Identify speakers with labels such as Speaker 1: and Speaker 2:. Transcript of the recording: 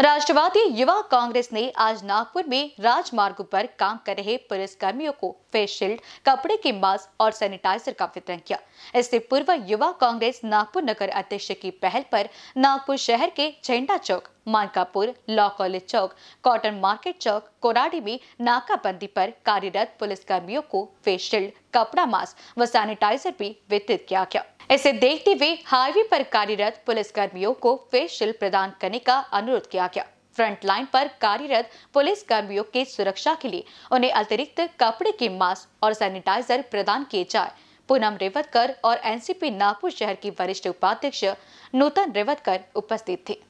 Speaker 1: राष्ट्रवादी युवा कांग्रेस ने आज नागपुर में राजमार्ग पर काम कर रहे पुलिस कर्मियों को फेस शील्ड कपड़े के मास्क और सैनिटाइजर का वितरण किया इससे पूर्व युवा कांग्रेस नागपुर नगर अध्यक्ष की पहल पर नागपुर शहर के Jhenda Chowk Mankapur law college Chowk cotton market Chowk Koradi में नाकाबंदी पर कार्यरत पुलिस कर्मियों को फेस शील्ड कपड़ा मास्क व सैनिटाइजर भी वितरित किया गया इसे देखते हुए हाईवे पर कार्यरत पुलिस कर्मियों को फेस शील्ड प्रदान करने का अनुरोध किया गया फ्रंट लाइन पर कार्यरत पुलिस कर्मियों की सुरक्षा के लिए उन्हें अतिरिक्त कपड़े के मास्क और सैनिटाइजर प्रदान किए जाए पूनम रेवतकर और एनसीपी नागपुर शहर की वरिष्ठ उपाध्यक्ष नूतन रेवतकर उपस्थित थे